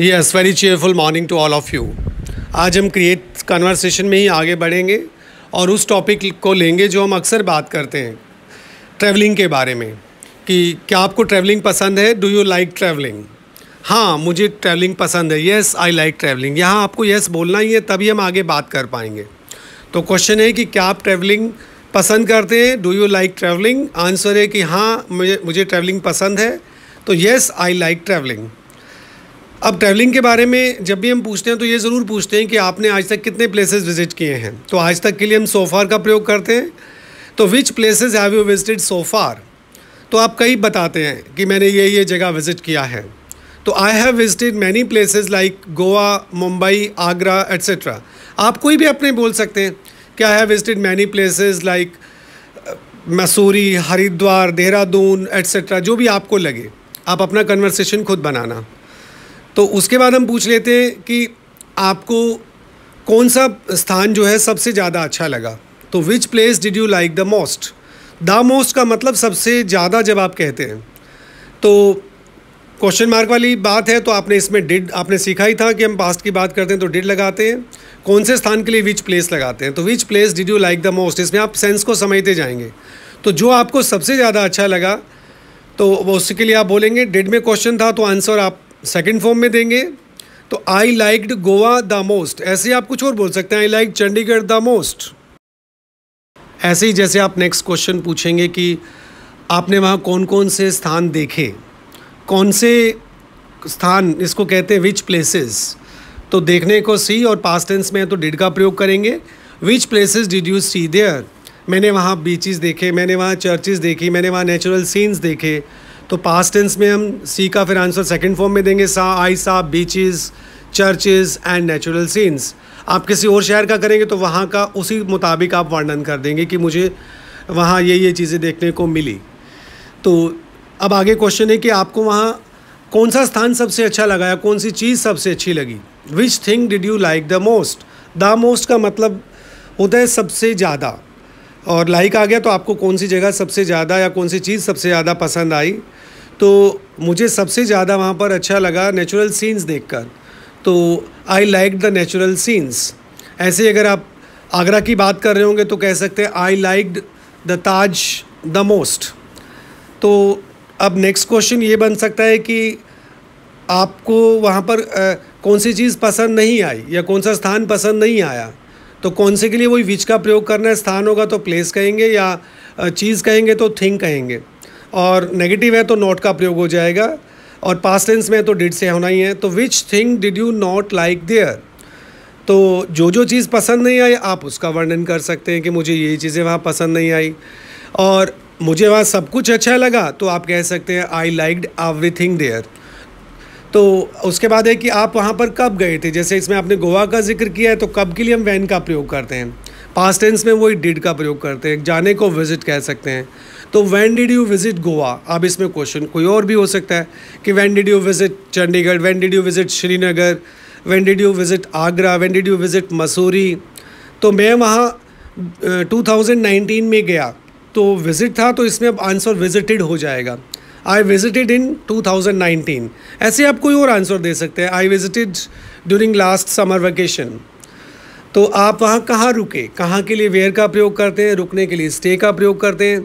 yes very cheerful morning to all of you आज हम create conversation में ही आगे बढ़ेंगे और उस टॉपिक को लेंगे जो हम अक्सर बात करते हैं ट्रैवलिंग के बारे में कि क्या आपको ट्रैवलिंग पसंद है डू यू लाइक ट्रैवलिंग हाँ मुझे ट्रैवलिंग पसंद है येस आई लाइक ट्रैवलिंग यहाँ आपको येस बोलना ही है तभी हम आगे बात कर पाएंगे तो क्वेश्चन है कि क्या आप ट्रैवलिंग पसंद करते हैं do you like travelling answer है कि हाँ मुझे मुझे ट्रैवलिंग पसंद है तो येस आई लाइक ट्रैवलिंग अब ट्रैवलिंग के बारे में जब भी हम पूछते हैं तो ये ज़रूर पूछते हैं कि आपने आज तक कितने प्लेसेस विज़िट किए हैं तो आज तक के लिए हम सोफ़ार का प्रयोग करते हैं तो which places have you visited so far तो आप कई बताते हैं कि मैंने ये ये जगह विज़िट किया है तो I have visited many places like Goa Mumbai Agra etcetera आप कोई भी अपने बोल सकते हैं कि I have visited many places like Mussoorie Haridwar Dehradun etcetera जो भी आपको लगे आप अपना कन्वर्सेशन खुद बनाना तो उसके बाद हम पूछ लेते हैं कि आपको कौन सा स्थान जो है सबसे ज़्यादा अच्छा लगा तो which place did you like the most the most का मतलब सबसे ज़्यादा जब आप कहते हैं तो क्वेश्चन मार्क वाली बात है तो आपने इसमें डिड आपने सीखा ही था कि हम पास्ट की बात करते हैं तो डिड लगाते हैं कौन से स्थान के लिए विच प्लेस लगाते हैं तो which place did you like the most इसमें आप सेंस को समझते जाएंगे तो जो आपको सबसे ज़्यादा अच्छा लगा तो उसके लिए आप बोलेंगे डिड में क्वेश्चन था तो आंसर आप सेकेंड फॉर्म में देंगे तो I liked Goa the most ऐसे आप कुछ और बोल सकते हैं I like Chandigarh the most ऐसे ही जैसे आप नेक्स्ट क्वेश्चन पूछेंगे कि आपने वहाँ कौन कौन से स्थान देखे कौन से स्थान इसको कहते हैं विच प्लेसेस तो देखने को सी और पास टेंस में तो डिड का प्रयोग करेंगे which places did you see there मैंने वहाँ बीचेस देखे मैंने वहाँ चर्चेस देखी मैंने वहाँ नेचुरल सीन्स देखे तो पास्ट टेंस में हम सी का फिर आंसर सेकंड फॉर्म में देंगे saw I saw beaches churches and natural scenes आप किसी और शहर का करेंगे तो वहाँ का उसी मुताबिक आप वर्णन कर देंगे कि मुझे वहाँ ये ये चीज़ें देखने को मिली तो अब आगे क्वेश्चन है कि आपको वहाँ कौन सा स्थान सबसे अच्छा लगा या कौन सी चीज़ सबसे अच्छी लगी which thing did you like the most the most का मतलब होता है सबसे ज़्यादा और लाइक आ गया तो आपको कौन सी जगह सबसे ज़्यादा या कौन सी चीज़ सबसे ज़्यादा पसंद आई तो मुझे सबसे ज़्यादा वहाँ पर अच्छा लगा नेचुरल सीन्स देखकर तो I like the natural scenes ऐसे अगर आप आगरा की बात कर रहे होंगे तो कह सकते हैं I like the Taj the most तो अब नेक्स्ट क्वेश्चन ये बन सकता है कि आपको वहाँ पर आ, कौन सी चीज़ पसंद नहीं आई या कौन सा स्थान पसंद नहीं आया तो कौन से के लिए वही विच का प्रयोग करना है स्थान होगा तो प्लेस कहेंगे या चीज़ कहेंगे तो थिंग कहेंगे और नेगेटिव है तो नॉट का प्रयोग हो जाएगा और पास टेंस में तो डिड से होना ही है तो which thing did you not like there तो जो जो चीज़ पसंद नहीं आई आप उसका वर्णन कर सकते हैं कि मुझे ये चीज़ें वहाँ पसंद नहीं आई और मुझे वहाँ सब कुछ अच्छा लगा तो आप कह सकते हैं I liked everything there तो उसके बाद है कि आप वहाँ पर कब गए थे जैसे इसमें आपने गोवा का जिक्र किया है तो कब के लिए हम वैन का प्रयोग करते हैं पास टेंस में वही डिड का प्रयोग करते हैं जाने को विज़िट कह सकते हैं तो when did you visit Goa अब इसमें क्वेश्चन कोई और भी हो सकता है कि when did you visit Chandigarh when did you visit Srinagar when did you visit Agra when did you visit Mussoorie तो मैं वहाँ टू थाउजेंड नाइनटीन में गया तो विज़िट था तो इसमें अब आंसर विज़िटेड हो जाएगा आई विजिटेड इन 2019 ऐसे आप कोई और आंसर दे सकते हैं I visited during last summer vacation तो आप वहाँ कहाँ रुके कहाँ के लिए वेयर का प्रयोग करते हैं रुकने के लिए स्टे का प्रयोग करते हैं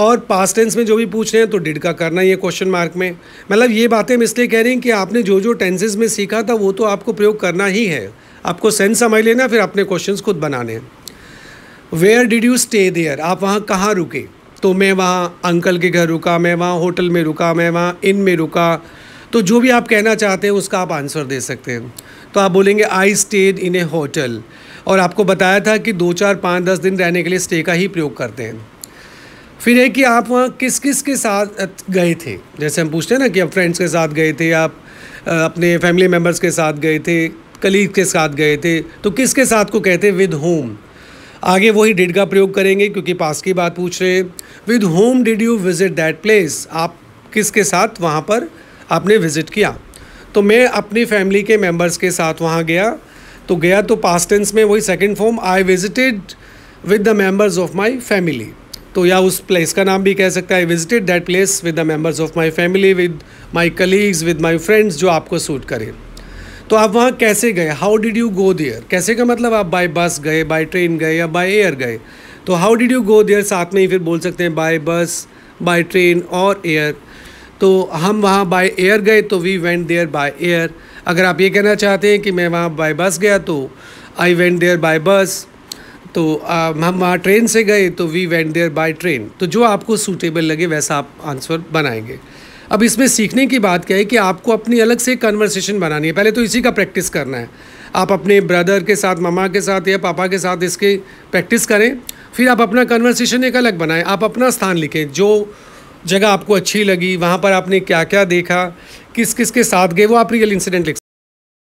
और पास्ट टेंस में जो भी पूछ रहे हैं तो डिड का करना ही है क्वेश्चन मार्क में मतलब ये बातें हम इसलिए कह रही हैं कि आपने जो जो टेंसेज में सीखा था वो तो आपको प्रयोग करना ही है आपको सेंस समझ लेना फिर अपने क्वेश्चन खुद बनाने where did you stay there आप वहाँ कहाँ रुके तो मैं वहाँ अंकल के घर रुका मैं वहाँ होटल में रुका मैं वहाँ इन में रुका तो जो भी आप कहना चाहते हैं उसका आप आंसर दे सकते हैं तो आप बोलेंगे I stayed in A hotel और आपको बताया था कि दो चार पाँच दस दिन रहने के लिए स्टे का ही प्रयोग करते हैं फिर है कि आप वहाँ किस किस के साथ गए थे जैसे हम पूछते हैं ना कि आप फ्रेंड्स के साथ गए थे आप अपने फैमिली मेम्बर्स के साथ गए थे कलीग के साथ गए थे तो किसके साथ को कहते हैं विद होम आगे वही डिड का प्रयोग करेंगे क्योंकि पास की बात पूछ रहे हैं with whom did you visit that place आप किसके साथ वहाँ पर आपने विज़िट किया तो मैं अपनी फैमिली के मेम्बर्स के साथ वहाँ गया तो गया तो पास टेंस में वही second form I visited with the members of my family तो या उस प्लेस का नाम भी कह सकता है visited that place with the members of my family with my colleagues with my friends जो आपको सूट करें तो आप वहाँ कैसे गए how did you go there कैसे का मतलब आप बाय बस गए बाय ट्रेन गए या बाय एयर गए तो how did you go there साथ में ही फिर बोल सकते हैं बाय बस बाय ट्रेन और एयर तो हम वहाँ बाय एयर गए तो we went there by air अगर आप ये कहना चाहते हैं कि मैं वहाँ बाय बस गया तो आई वेंट देयर बाय बस तो आ, हम वहाँ ट्रेन से गए तो we went there by train तो जो आपको सूटेबल लगे वैसा आप आंसर बनाएंगे अब इसमें सीखने की बात क्या है कि आपको अपनी अलग से कन्वर्सेशन बनानी है पहले तो इसी का प्रैक्टिस करना है आप अपने ब्रदर के साथ मामा के साथ या पापा के साथ इसके प्रैक्टिस करें फिर आप अपना कन्वर्सेशन एक अलग बनाएं आप अपना स्थान लिखें जो जगह आपको अच्छी लगी वहाँ पर आपने क्या क्या देखा किस किस के साथ गए वो आप रियल इंसिडेंट लिख